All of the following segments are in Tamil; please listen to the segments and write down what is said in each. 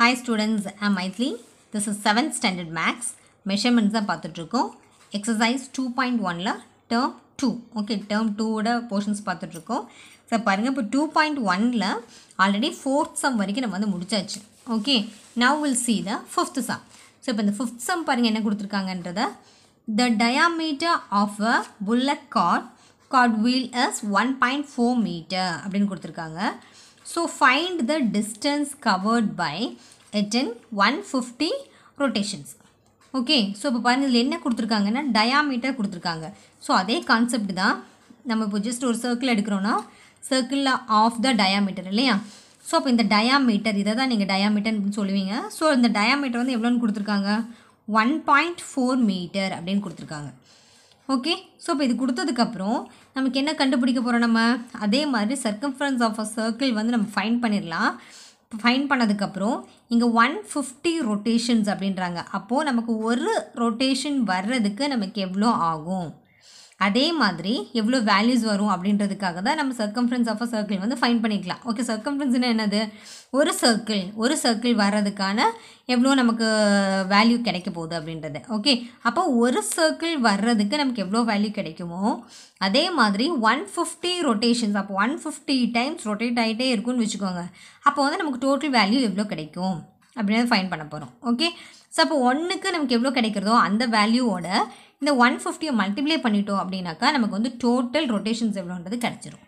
hi students I'm Maithili this is seventh standard maths மெஷர்மெண்ட்ஸாக பார்த்துட்ருக்கோம் எக்ஸசைஸ் டூ பாயிண்ட் ஒனில் டேர்ம் டூ ஓகே டேர்ம் டூவோட போர்ஷன்ஸ் பார்த்துட்ருக்கோம் சார் பாருங்கள் இப்போ டூ பாயிண்ட் ஒனில் ஆல்ரெடி ஃபோர்த் சம் வரைக்கும் நம்ம வந்து முடிச்சாச்சு okay now will see the fifth sum so இப்போ இந்த ஃபிஃப்த் சம் பாருங்கள் என்ன கொடுத்துருக்காங்கன்றத the diameter of a bullock cart cart wheel as one point four metre அப்படின்னு கொடுத்துருக்காங்க so find the distance covered by it in one fifty rotations okay so இப்போ பாருங்கள் இதில் என்ன கொடுத்துருக்காங்கன்னா டயாமீட்டர் கொடுத்துருக்காங்க ஸோ அதே கான்செப்ட் தான் நம்ம இப்போ ஜஸ்ட் ஒரு சர்க்கிள் எடுக்கிறோன்னா சர்க்கிளில் ஆஃப் த டயாமீட்டர் இல்லையா ஸோ அப்போ இந்த டயாமீட்டர் இதை தான் நீங்கள் டயாமீட்டர் அப்படின்னு சொல்லுவீங்க ஸோ இந்த டயாமீட்டர் வந்து எவ்வளோன்னு கொடுத்துருக்காங்க ஒன் பாயிண்ட் ஃபோர் மீட்டர் அப்படின்னு கொடுத்துருக்காங்க ஓகே ஸோ இப்போ இது கொடுத்ததுக்கப்புறம் நமக்கு என்ன கண்டுபிடிக்க போகிறோம் நம்ம அதே மாதிரி சர்க்கம்ஃபரன்ஸ் ஆஃப் அ சர்க்கிள் வந்து நம்ம ஃபைன் பண்ணிடலாம் ஃபைன் பண்ணதுக்கப்புறம் இங்கே ஒன் ஃபிஃப்டி ரொட்டேஷன்ஸ் அப்படின்றாங்க அப்போது நமக்கு ஒரு ரொட்டேஷன் வர்றதுக்கு நமக்கு எவ்வளோ ஆகும் அதே மாதிரி எவ்வளோ வேல்யூஸ் வரும் அப்படின்றதுக்காக தான் நம்ம சர்க்கம்ஃபரன்ஸ் ஆஃப் அ சர்க்கிள் வந்து ஃபைன் பண்ணிக்கலாம் ஓகே சர்க்கம்ஃபரன்ஸ்னால் என்னது ஒரு சர்க்கிள் ஒரு சர்க்கிள் வர்றதுக்கான எவ்வளோ நமக்கு வேல்யூ கிடைக்க போகுது அப்படின்றது ஓகே அப்போ ஒரு சர்க்கிள் வர்றதுக்கு நமக்கு எவ்வளோ வேல்யூ கிடைக்குமோ அதே மாதிரி ஒன் ஃபிஃப்டி ரொட்டேஷன்ஸ் அப்போ ஒன் ஃபிஃப்டி டைம்ஸ் ரொட்டேட் ஆகிட்டே இருக்கும்னு வச்சுக்கோங்க அப்போ வந்து நமக்கு டோட்டல் வேல்யூ எவ்வளோ கிடைக்கும் அப்படின்னு ஃபைன் பண்ண போகிறோம் ஓகே ஸோ அப்போ ஒன்றுக்கு நமக்கு எவ்வளோ கிடைக்கிறதோ அந்த வேல்யூவோட இந்த ஒன் ஃபிஃப்டியை மல்டிப்ளை பண்ணிட்டோம் அப்படின்னாக்கா நமக்கு வந்து டோட்டல் ரொட்டேஷன்ஸ் எவ்வளோன்றது கிடச்சிரும்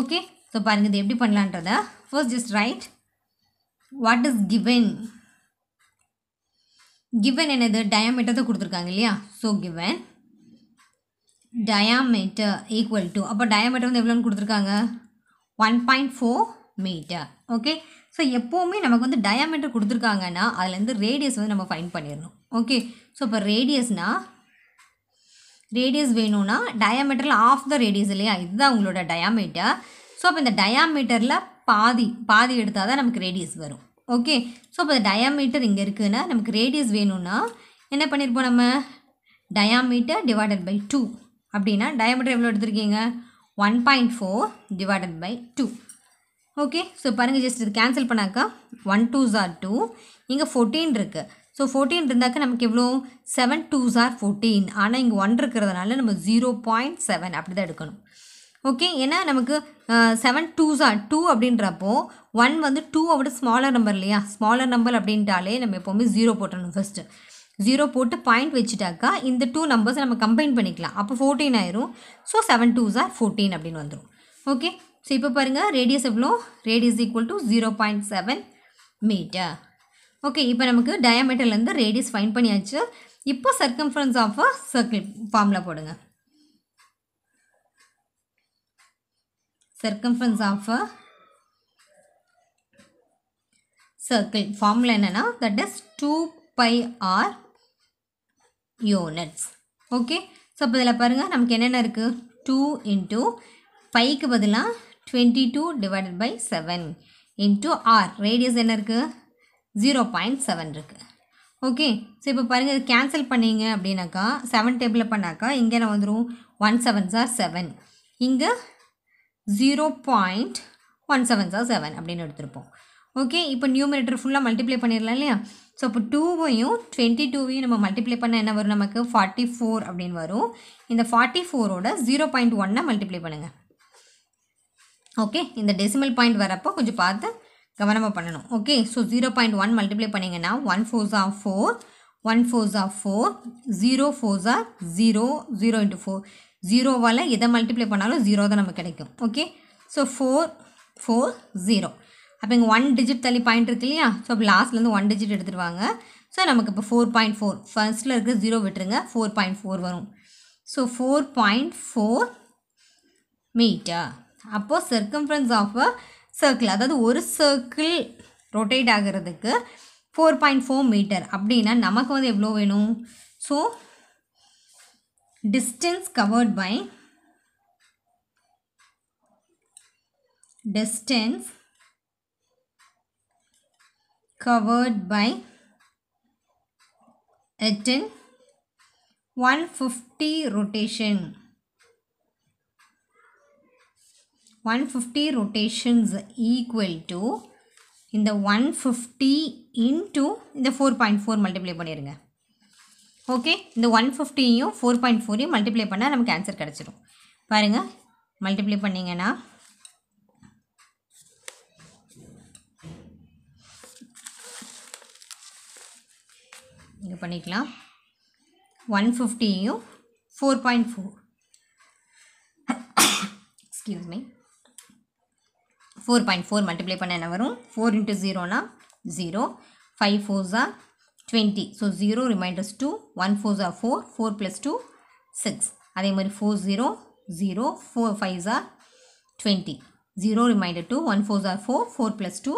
ஓகே ஸோ பாருங்கள் இது எப்படி பண்ணலான்றத first just write what is given given என்னது டயாமீட்டர் தான் கொடுத்துருக்காங்க இல்லையா so given diameter equal to அப்போ டயாமீட்டர் வந்து எவ்வளோன்னு கொடுத்துருக்காங்க one point four metre okay so எப்போவுமே நமக்கு வந்து டயாமீட்டர் கொடுத்துருக்காங்கன்னா அதுலேருந்து ரேடியஸ் வந்து நம்ம ஃபைன் பண்ணிடணும் ஓகே ஸோ இப்போ ரேடியஸ்னால் ரேடியஸ் வேணும்னா டயாமீட்டரில் ஆஃப் த ரேடியஸ் இல்லையா இதுதான் உங்களோட டயாமீட்டர் ஸோ அப்போ இந்த டயாமீட்டரில் பாதி பாதி எடுத்தால் தான் நமக்கு ரேடியஸ் வரும் ஓகே ஸோ அப்போ டயாமீட்டர் இங்கே இருக்குதுன்னா நமக்கு ரேடியஸ் வேணும்னா என்ன பண்ணியிருப்போம் நம்ம டயாமீட்டர் டிவைடட் பை டூ அப்படின்னா டயாமீட்டர் எவ்வளோ எடுத்திருக்கீங்க one point four divided by two okay so பாருங்கள் ஜஸ்ட் இது கேன்சல் பண்ணாக்கா ஒன் டூ ஜார் டூ இங்கே ஃபோர்டீன் இருக்குது ஸோ ஃபோர்டீன் இருந்தாக்க நமக்கு எவ்வளோ செவன் டூஸ் ஆர் ஃபோர்டீன் ஆனால் இங்கே ஒன் இருக்கிறதுனால நம்ம ஜீரோ பாயிண்ட் செவன் அப்படி தான் எடுக்கணும் ஓகே ஏன்னா நமக்கு செவன் டூஸா டூ அப்படின்றப்போ ஒன் வந்து டூவை விட ஸ்மாலர் நம்பர் இல்லையா ஸ்மாலர் நம்பர் அப்படின்ட்டாலே நம்ம எப்போவுமே ஜீரோ போட்டணும் ஃபஸ்ட்டு ஜீரோ போட்டு பாயிண்ட் வச்சுட்டாக்கா இந்த டூ நம்பர்ஸை நம்ம கம்பைன் பண்ணிக்கலாம் அப்போ ஃபோர்டீன் ஆயிரும் so seven twos are fourteen அப்படின்னு வந்துடும் ஓகே ஸோ இப்போ பாருங்கள் ரேடியஸ் எவ்வளோ radius equal to zero point seven metre okay இப்போ நமக்கு டயாமீட்டர்லேருந்து ரேடியஸ் ஃபைன் பண்ணியாச்சு இப்போ சர்க்கம்ஃபரன்ஸ் ஆஃப் அ சர்க்கிள் ஃபார்மில் போடுங்க சர்க்கம்ஃபரன்ஸ் ஆஃப் அ சர்க்கிள் ஃபார்மில் என்னென்னா that is two pi r units okay so அப்போ இதில் பாருங்கள் நமக்கு என்னென்ன இருக்குது டூ இன்ட்டு பைக்கு பதிலாக twenty two divided by seven into r radius என்ன இருக்குது ஜீரோ பாயிண்ட் செவன் இருக்குது ஓகே ஸோ இப்போ பாருங்கள் இது கேன்சல் பண்ணிங்க அப்படின்னாக்கா செவன் டேபிளில் பண்ணாக்கா இங்கே நான் வந்துடும் ஒன் செவன் ஜார் செவன் இங்கே ஜீரோ பாயிண்ட் ஒன் செவன் ஜார் செவன் அப்படின்னு எடுத்துருப்போம் ஓகே இப்போ நியூமினேட்டர் ஃபுல்லாக மல்டிப்ளை பண்ணிடலாம் இல்லையா ஸோ இப்போ டூவையும் டுவெண்ட்டி டூவையும் நம்ம மல்டிப்ளை பண்ணால் என்ன வரும் நமக்கு ஃபார்ட்டி ஃபோர் அப்படின்னு வரும் இந்த ஃபார்ட்டி ஃபோரோட ஜீரோ பாயிண்ட் ஒன்னை மல்டிப்ளை பண்ணுங்கள் ஓகே இந்த டெசிமல் பாயிண்ட் வரப்போ கொஞ்சம் பார்த்து கவனமாக பண்ணணும் okay so zero point one multiply பண்ணிங்கன்னா ஒன் ஃபோர்ஸா ஃபோர் ஒன் ஃபோர்ஸா ஃபோர் ஜீரோ ஃபோர்ஸா ஜீரோ ஜீரோ இன்ட்டு ஃபோர் ஜீரோவால் எதை மல்டிப்ளை பண்ணாலும் ஜீரோ தான் நமக்கு கிடைக்கும் okay so four four zero அப்போ இங்கே ஒன் டிஜிட் தள்ளி பாயிண்ட் இருக்கு இல்லையா ஸோ அப்போ லாஸ்ட்லேருந்து ஒன் டிஜிட் எடுத்துருவாங்க ஸோ நமக்கு இப்போ ஃபோர் பாயிண்ட் ஃபோர் ஃபர்ஸ்ட்டில் இருக்கிற ஜீரோ விட்டுருங்க ஃபோர் பாயிண்ட் ஃபோர் வரும் so four point four meter அப்போது சர்க்கம்ஃபரன்ஸ் ஆஃப் அ சர்க்கிள் அதாவது ஒரு சர்க்கிள் ரொட்டேட் ஆகிறதுக்கு ஃபோர் பாயிண்ட் ஃபோர் மீட்டர் அப்படின்னா நமக்கு வந்து எவ்வளோ வேணும் so distance covered by distance covered by எட்டன் one fifty rotation 150 rotations equal to இந்த 150 into இந்த 4.4 மல்டிப்ளை பண்ணிடுங்க ஓகே இந்த ஒன் யும் ஃபோர் பாயிண்ட் ஃபோரையும் பண்ணா பண்ணால் நமக்கு கடச்சிரும் பாருங்க பாருங்கள் மல்டிப்ளை பண்ணிங்கன்னா இங்கு பண்ணிக்கலாம் ஒன் யும் four point four excuse me four point four multiply பண்ண என்ன வரும் ஃபோர் இன்ட்டு ஜீரோனா ஜீரோ ஃபைவ் ஃபோர் ஜா twenty so zero remainders two one four ஜார் four four plus two six அதே மாதிரி four zero zero four five ஜார் twenty zero remainder two one four ஜார் four four plus two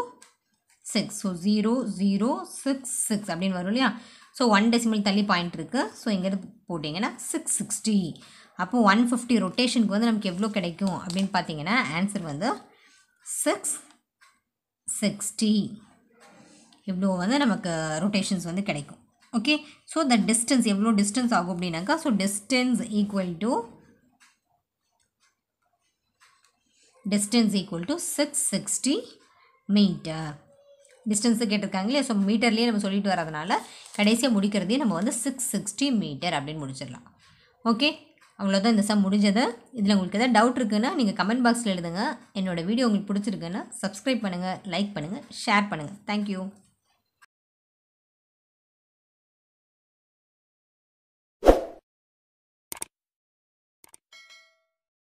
six so zero zero six six அப்படின்னு வரும் இல்லையா ஸோ ஒன் டெசிமல் தள்ளி பாயிண்ட் இருக்குது ஸோ இங்கேருந்து போட்டிங்கன்னா சிக்ஸ் சிக்ஸ்டி அப்போது ஒன் ஃபிஃப்டி ரொட்டேஷனுக்கு வந்து நமக்கு எவ்வளோ கிடைக்கும் அப்படின்னு பார்த்தீங்கன்னா ஆன்சர் வந்து சிக்ஸ் சிக்ஸ்டி இவ்வளோ வந்து நமக்கு ரொட்டேஷன்ஸ் வந்து கிடைக்கும் ஓகே ஸோ த டிஸ்டன்ஸ் எவ்வளோ டிஸ்டன்ஸ் ஆகும் அப்படின்னாக்கா so distance equal to distance equal to six sixty meter distance இல்லையா ஸோ மீட்டர்லேயே நம்ம சொல்லிட்டு வரதுனால கடைசியாக முடிக்கிறதே நம்ம வந்து சிக்ஸ் சிக்ஸ்டி மீட்டர் அப்படின்னு முடிச்சிடலாம் ஓகே அவ்வளோதான் இந்த சம் முடிஞ்சது இதில் உங்களுக்கு எதாவது டவுட் இருக்குன்னா நீங்கள் கமெண்ட் பாக்ஸில் எழுதுங்க என்னோடய வீடியோ உங்களுக்கு பிடிச்சிருக்குன்னா சப்ஸ்கிரைப் பண்ணுங்கள் லைக் பண்ணுங்கள் ஷேர் பண்ணுங்கள் தேங்க்யூ